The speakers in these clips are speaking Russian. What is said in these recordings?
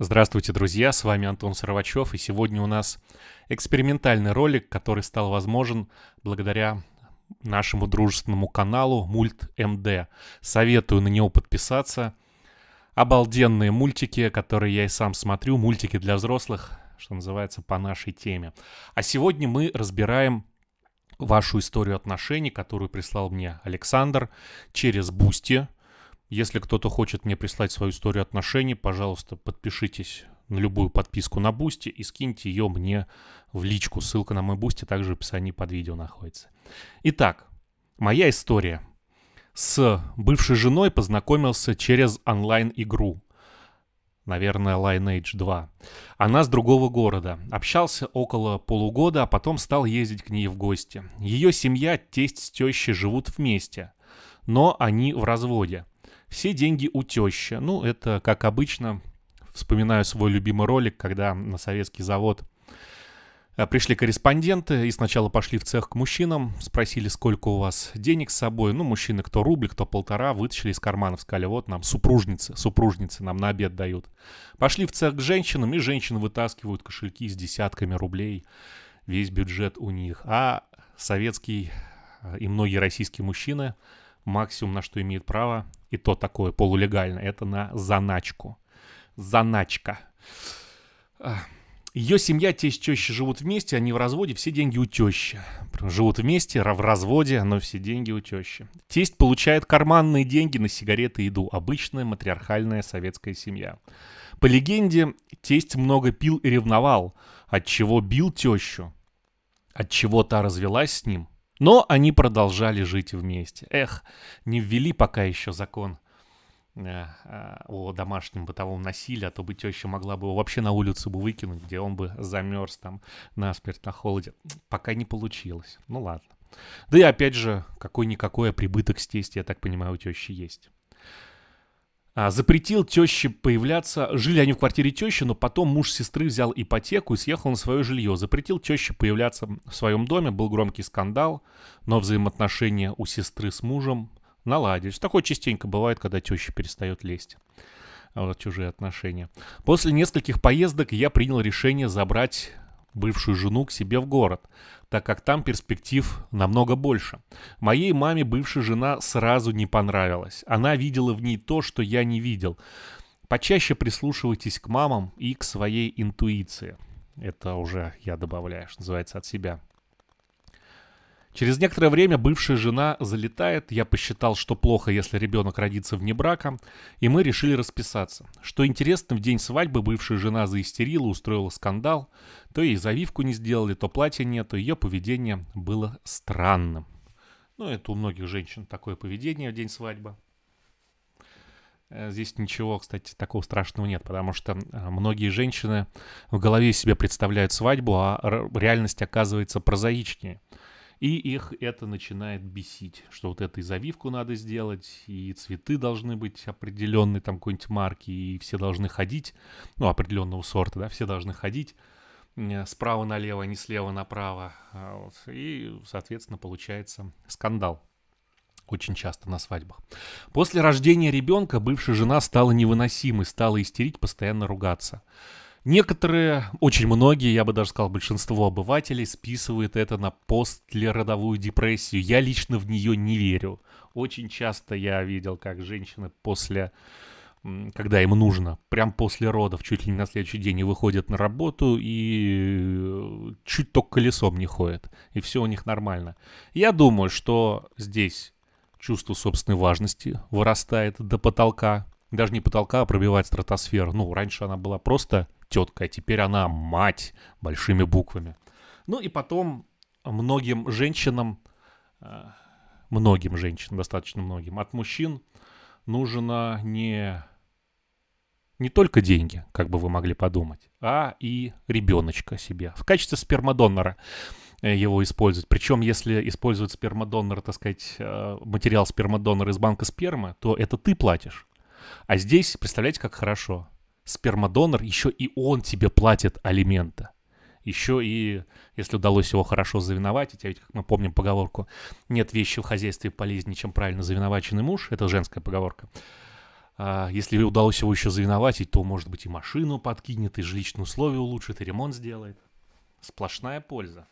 Здравствуйте, друзья, с вами Антон Сарвачев, и сегодня у нас экспериментальный ролик, который стал возможен благодаря нашему дружественному каналу Мульт МД. Советую на него подписаться. Обалденные мультики, которые я и сам смотрю, мультики для взрослых, что называется, по нашей теме. А сегодня мы разбираем вашу историю отношений, которую прислал мне Александр через Бусти – если кто-то хочет мне прислать свою историю отношений, пожалуйста, подпишитесь на любую подписку на Бусти и скиньте ее мне в личку. Ссылка на мой Бусти также в описании под видео находится. Итак, моя история. С бывшей женой познакомился через онлайн-игру. Наверное, Lineage 2. Она с другого города. Общался около полугода, а потом стал ездить к ней в гости. Ее семья, тесть с тещей живут вместе. Но они в разводе. Все деньги у тещи. Ну, это, как обычно, вспоминаю свой любимый ролик, когда на советский завод э, Пришли корреспонденты и сначала пошли в цех к мужчинам, спросили, сколько у вас денег с собой. Ну, мужчины, кто рубль, кто полтора, вытащили из карманов, сказали, вот нам супружницы, супружницы нам на обед дают. Пошли в цех к женщинам, и женщины вытаскивают кошельки с десятками рублей. Весь бюджет у них. А советский э, и многие российские мужчины максимум, на что имеют право, и то такое полулегально, это на заначку. Заначка. Ее семья, тесть, теща живут вместе, они в разводе, все деньги у тещи. Живут вместе, в разводе, но все деньги у тещи. Тесть получает карманные деньги на сигареты и еду. Обычная матриархальная советская семья. По легенде, тесть много пил и ревновал, от чего бил тещу, от чего та развелась с ним, но они продолжали жить вместе. Эх, не ввели пока еще закон э, э, о домашнем бытовом насилии, а то бы теща могла бы его вообще на улицу бы выкинуть, где он бы замерз там насмерть на холоде. Пока не получилось. Ну ладно. Да и опять же, какой-никакой а прибыток с тести, я так понимаю, у тещи есть. А, запретил теще появляться. Жили они в квартире тещи, но потом муж сестры взял ипотеку и съехал на свое жилье. Запретил теще появляться в своем доме. Был громкий скандал, но взаимоотношения у сестры с мужем наладились. Такое частенько бывает, когда теща перестает лезть а, вот, чужие отношения. После нескольких поездок я принял решение забрать бывшую жену к себе в город, так как там перспектив намного больше. Моей маме бывшая жена сразу не понравилась. Она видела в ней то, что я не видел. Почаще прислушивайтесь к мамам и к своей интуиции. Это уже я добавляю, что называется, от себя. Через некоторое время бывшая жена залетает, я посчитал, что плохо, если ребенок родится вне брака, и мы решили расписаться. Что интересно, в день свадьбы бывшая жена заистерила, устроила скандал, то ей завивку не сделали, то платья нет, то ее поведение было странным. Ну, это у многих женщин такое поведение в день свадьбы. Э, здесь ничего, кстати, такого страшного нет, потому что э, многие женщины в голове себе представляют свадьбу, а реальность оказывается прозаичнее. И их это начинает бесить, что вот эту и завивку надо сделать, и цветы должны быть определенной там какой-нибудь марки, и все должны ходить, ну, определенного сорта, да, все должны ходить э, справа налево, а не слева направо. А вот, и, соответственно, получается скандал очень часто на свадьбах. После рождения ребенка бывшая жена стала невыносимой, стала истерить, постоянно ругаться. Некоторые, очень многие, я бы даже сказал, большинство обывателей списывают это на постлеродовую депрессию. Я лично в нее не верю. Очень часто я видел, как женщины после когда им нужно, прям после родов, чуть ли не на следующий день, и выходят на работу, и э, чуть только колесом не ходят, и все у них нормально. Я думаю, что здесь чувство собственной важности вырастает до потолка, даже не потолка, а пробивать стратосферу. Ну, раньше она была просто тетка, а теперь она мать большими буквами. Ну и потом многим женщинам, э, многим женщинам, достаточно многим, от мужчин нужно не, не только деньги, как бы вы могли подумать, а и ребеночка себе в качестве спермодонора э, его использовать. Причем, если использовать спермодонор, так сказать, э, материал спермодонора из банка спермы, то это ты платишь. А здесь, представляете, как хорошо. Спермодонор, еще и он тебе платит алимента. Еще и, если удалось его хорошо завиноватить, а ведь, как мы помним поговорку, нет вещи в хозяйстве полезнее, чем правильно завиноваченный муж, это женская поговорка. А, если удалось его еще завиноватить, то, может быть, и машину подкинет, и жилищные условия улучшит, и ремонт сделает. Сплошная польза.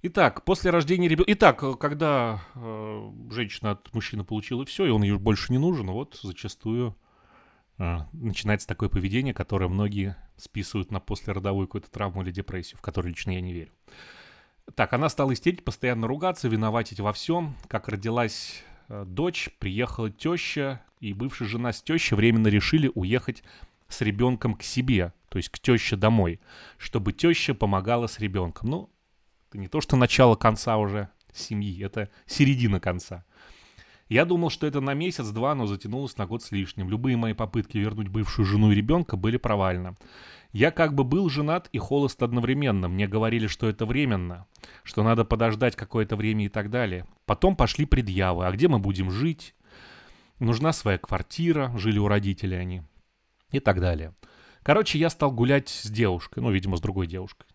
Итак, после рождения ребенка... Итак, э, когда э, женщина от мужчины получила все, и он ей больше не нужен, вот зачастую э, начинается такое поведение, которое многие списывают на послеродовую какую-то травму или депрессию, в которую лично я не верю. Так, она стала истерить, постоянно ругаться, виноватить во всем. Как родилась э, дочь, приехала теща, и бывшая жена с тещей временно решили уехать с ребенком к себе, то есть к теще домой, чтобы теща помогала с ребенком. Ну, это не то, что начало конца уже семьи, это середина конца. Я думал, что это на месяц-два, но затянулось на год с лишним. Любые мои попытки вернуть бывшую жену и ребенка были провальны. Я как бы был женат и холост одновременно. Мне говорили, что это временно, что надо подождать какое-то время и так далее. Потом пошли предъявы. А где мы будем жить? Нужна своя квартира, жили у родителей они. И так далее. Короче, я стал гулять с девушкой, ну, видимо, с другой девушкой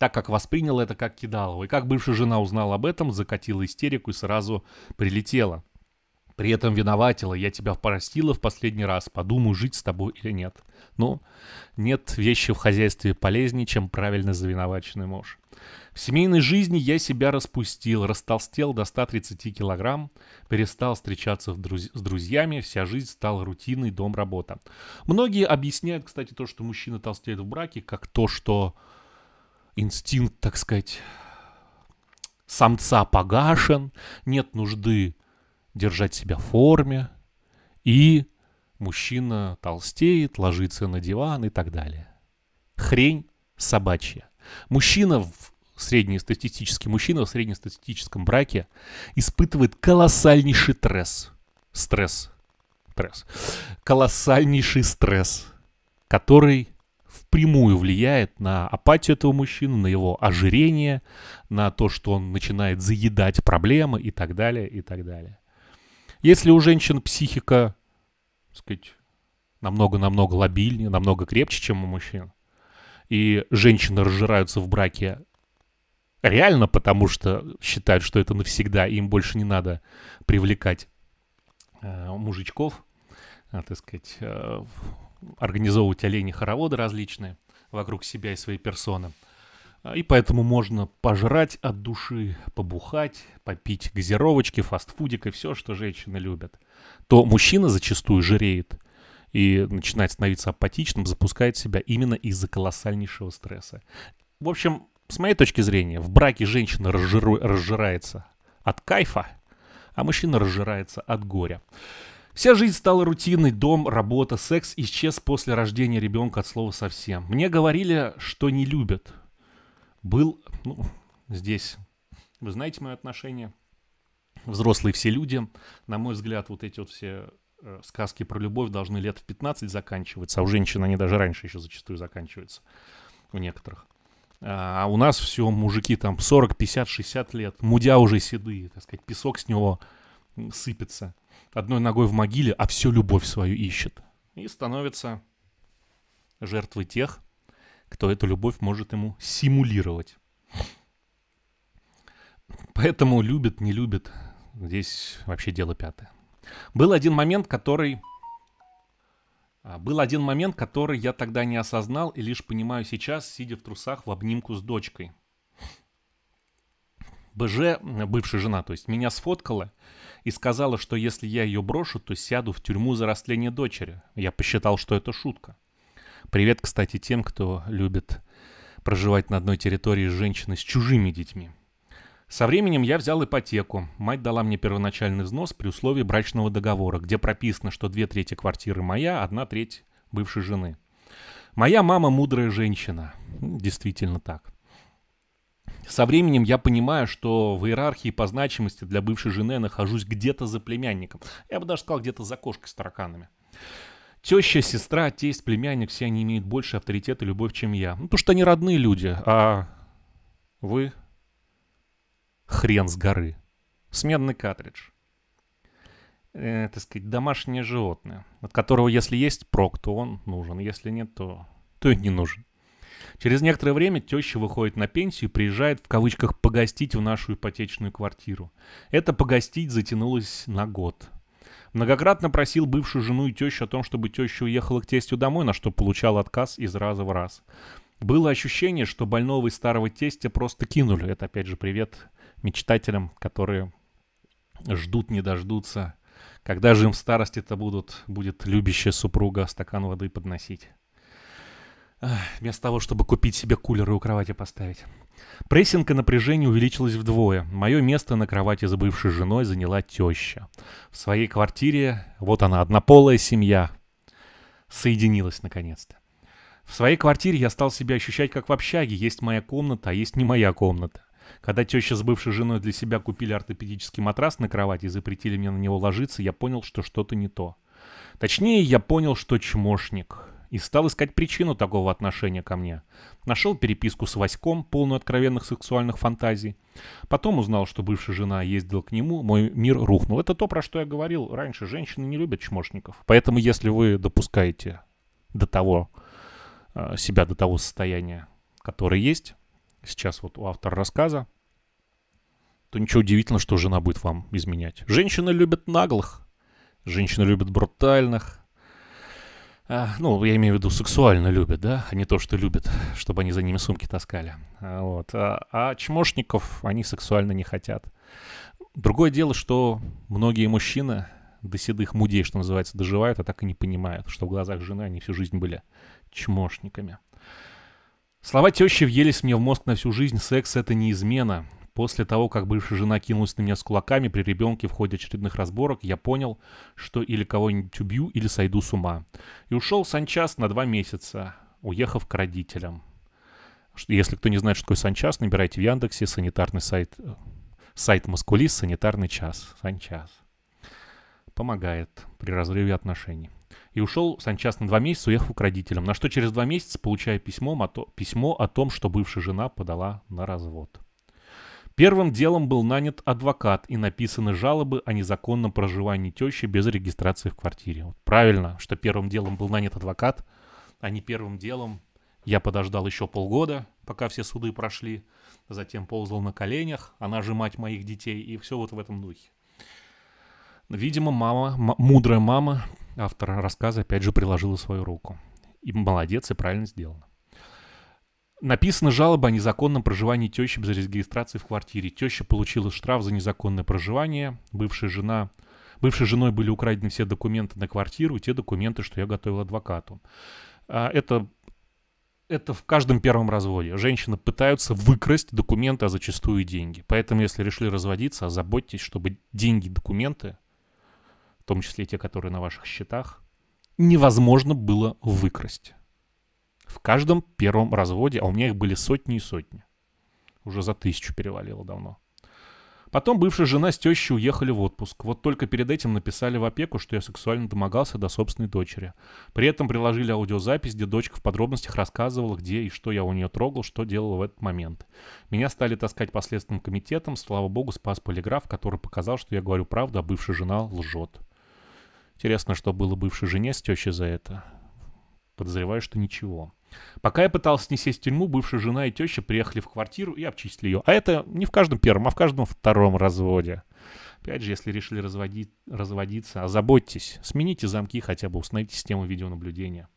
так как воспринял это как кидалово. И как бывшая жена узнала об этом, закатила истерику и сразу прилетела. При этом виноватила, я тебя простила в последний раз, подумаю, жить с тобой или нет. Но ну, нет вещи в хозяйстве полезнее, чем правильно завиноваченный муж. В семейной жизни я себя распустил, растолстел до 130 килограмм, перестал встречаться друз- с друзьями, вся жизнь стала рутиной, дом, работа. Многие объясняют, кстати, то, что мужчины толстеют в браке, как то, что инстинкт, так сказать, самца погашен, нет нужды держать себя в форме, и мужчина толстеет, ложится на диван и так далее. Хрень собачья. Мужчина в среднестатистический мужчина в среднестатистическом браке испытывает колоссальнейший стресс. Стресс. Стресс. Колоссальнейший стресс, который впрямую влияет на апатию этого мужчины, на его ожирение, на то, что он начинает заедать проблемы и так далее, и так далее. Если у женщин психика, так сказать, намного-намного лобильнее, намного крепче, чем у мужчин, и женщины разжираются в браке реально, потому что считают, что это навсегда, и им больше не надо привлекать э, мужичков, а так сказать, э, организовывать олени-хороводы различные вокруг себя и своей персоны. А, и поэтому можно пожрать от души, побухать, попить газировочки, фастфудик и все, что женщины любят. То мужчина зачастую жиреет и начинает становиться апатичным, запускает себя именно из-за колоссальнейшего стресса. В общем, с моей точки зрения, в браке женщина разжиру... разжирается от кайфа, а мужчина разжирается от горя. Вся жизнь стала рутиной, дом, работа, секс исчез после рождения ребенка от слова совсем. Мне говорили, что не любят. Был, ну, здесь, вы знаете мои отношения. взрослые все люди. На мой взгляд, вот эти вот все э, сказки про любовь должны лет в 15 заканчиваться, а у женщин они даже раньше еще зачастую заканчиваются, у некоторых. А, а у нас все, мужики там 40, 50, 60 лет, мудя уже седые, так сказать, песок с него сыпется одной ногой в могиле, а всю любовь свою ищет. И становится жертвой тех, кто эту любовь может ему симулировать. Поэтому любит, не любит, здесь вообще дело пятое. Был один момент, который... А, был один момент, который я тогда не осознал и лишь понимаю сейчас, сидя в трусах в обнимку с дочкой. БЖ, бывшая жена, то есть, меня сфоткала и сказала, что если я ее брошу, то сяду в тюрьму за растление дочери. Я посчитал, что это шутка. Привет, кстати, тем, кто любит проживать на одной территории с женщиной с чужими детьми. Со временем я взял ипотеку. Мать дала мне первоначальный взнос при условии брачного договора, где прописано, что две трети квартиры моя, одна треть бывшей жены. Моя мама мудрая женщина. Действительно так. Со временем я понимаю, что в иерархии по значимости для бывшей жены я нахожусь где-то за племянником. Я бы даже сказал, где-то за кошкой с тараканами. Теща, сестра, тесть, племянник, все они имеют больше авторитета и любовь, чем я. Ну, потому что они родные люди, а вы хрен с горы. Сменный картридж. Э, так сказать, домашнее животное, от которого, если есть прок, то он нужен, если нет, то, то и не нужен. Через некоторое время теща выходит на пенсию и приезжает в кавычках «погостить» в нашу ипотечную квартиру. Это «погостить» затянулось на год. Многократно просил бывшую жену и тещу о том, чтобы теща уехала к тестю домой, на что получал отказ из раза в раз. Было ощущение, что больного и старого тестя просто кинули. Это, опять же, привет мечтателям, которые ждут, не дождутся. Когда же им в старости-то будут, будет любящая супруга стакан воды подносить? вместо того, чтобы купить себе кулер и у кровати поставить. Прессинг и напряжение увеличилось вдвое. Мое место на кровати с бывшей женой заняла теща. В своей квартире, вот она, однополая семья, соединилась наконец-то. В своей квартире я стал себя ощущать как в общаге. Есть моя комната, а есть не моя комната. Когда теща с бывшей женой для себя купили ортопедический матрас на кровати и запретили мне на него ложиться, я понял, что что-то не то. Точнее, я понял, что чмошник и стал искать причину такого отношения ко мне. Нашел переписку с Васьком, полную откровенных сексуальных фантазий. Потом узнал, что бывшая жена ездила к нему, мой мир рухнул. Это то, про что я говорил раньше. Женщины не любят чмошников. Поэтому, если вы допускаете до того, э, себя до того состояния, которое есть, сейчас вот у автора рассказа, то ничего удивительного, что жена будет вам изменять. Женщины любят наглых, женщины любят брутальных, а, ну, я имею в виду, сексуально любят, да, а не то, что любят, чтобы они за ними сумки таскали. А, вот. А, а чмошников они сексуально не хотят. Другое дело, что многие мужчины до седых мудей, что называется, доживают, а так и не понимают, что в глазах жены они всю жизнь были чмошниками. Слова тещи въелись мне в мозг на всю жизнь. Секс — это не измена. После того, как бывшая жена кинулась на меня с кулаками при ребенке в ходе очередных разборок, я понял, что или кого-нибудь убью, или сойду с ума. И ушел санчас на два месяца, уехав к родителям. Если кто не знает, что такое санчас, набирайте в Яндексе санитарный сайт, э, сайт Маскулис, санитарный час, санчас. Помогает при разрыве отношений. И ушел санчас на два месяца, уехав к родителям, на что через два месяца получаю письмо, письмо о том, что бывшая жена подала на развод. Первым делом был нанят адвокат и написаны жалобы о незаконном проживании тещи без регистрации в квартире. Вот правильно, что первым делом был нанят адвокат, а не первым делом я подождал еще полгода, пока все суды прошли, затем ползал на коленях, она же мать моих детей, и все вот в этом духе. Видимо, мама, мудрая мама, автора рассказа, опять же приложила свою руку. И молодец, и правильно сделано. Написана жалоба о незаконном проживании тещи без регистрации в квартире. Теща получила штраф за незаконное проживание. Бывшая жена... Бывшей женой были украдены все документы на квартиру и те документы, что я готовил адвокату. А, это, это в каждом первом разводе. Женщины пытаются выкрасть документы, а зачастую и деньги. Поэтому, если решили разводиться, озаботьтесь, чтобы деньги, документы, в том числе те, которые на ваших счетах, невозможно было выкрасть в каждом первом разводе, а у меня их были сотни и сотни. Уже за тысячу перевалило давно. Потом бывшая жена с тещей уехали в отпуск. Вот только перед этим написали в опеку, что я сексуально домогался до собственной дочери. При этом приложили аудиозапись, где дочка в подробностях рассказывала, где и что я у нее трогал, что делал в этот момент. Меня стали таскать по следственным комитетам, слава богу, спас полиграф, который показал, что я говорю правду, а бывшая жена лжет. Интересно, что было бывшей жене с тещей за это. Подозреваю, что ничего. Пока я пытался не сесть в тюрьму, бывшая жена и теща приехали в квартиру и обчистили ее. А это не в каждом первом, а в каждом втором разводе. Опять же, если решили разводить, разводиться, озаботьтесь, смените замки хотя бы, установите систему видеонаблюдения,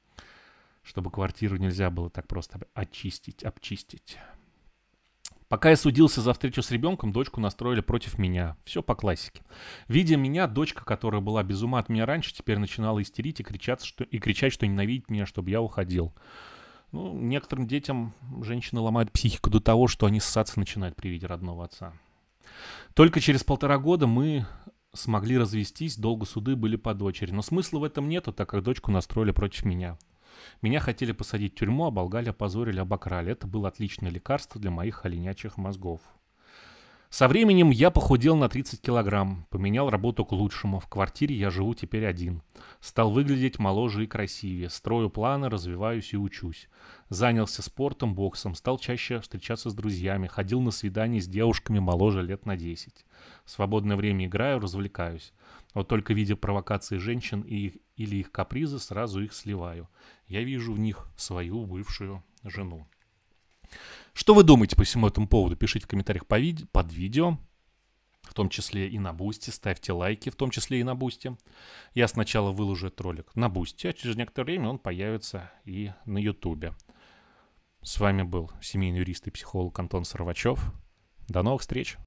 чтобы квартиру нельзя было так просто очистить, обчистить. Пока я судился за встречу с ребенком, дочку настроили против меня. Все по классике. Видя меня, дочка, которая была без ума от меня раньше, теперь начинала истерить и, кричать, что... и кричать, что ненавидит меня, чтобы я уходил. Ну, некоторым детям женщины ломают психику до того, что они ссаться начинают при виде родного отца. Только через полтора года мы смогли развестись, долго суды были по дочери. Но смысла в этом нету, так как дочку настроили против меня. Меня хотели посадить в тюрьму, оболгали, опозорили, обокрали. Это было отличное лекарство для моих оленячих мозгов. Со временем я похудел на 30 килограмм, поменял работу к лучшему, в квартире я живу теперь один. Стал выглядеть моложе и красивее, строю планы, развиваюсь и учусь. Занялся спортом, боксом, стал чаще встречаться с друзьями, ходил на свидания с девушками моложе лет на 10. В свободное время играю, развлекаюсь. Вот только видя провокации женщин и их, или их капризы, сразу их сливаю. Я вижу в них свою бывшую жену. Что вы думаете по всему этому поводу? Пишите в комментариях по вид- под видео, в том числе и на Бусти. Ставьте лайки, в том числе и на Бусти. Я сначала выложу этот ролик на Бусти, а через некоторое время он появится и на Ютубе. С вами был семейный юрист и психолог Антон Сарвачев. До новых встреч!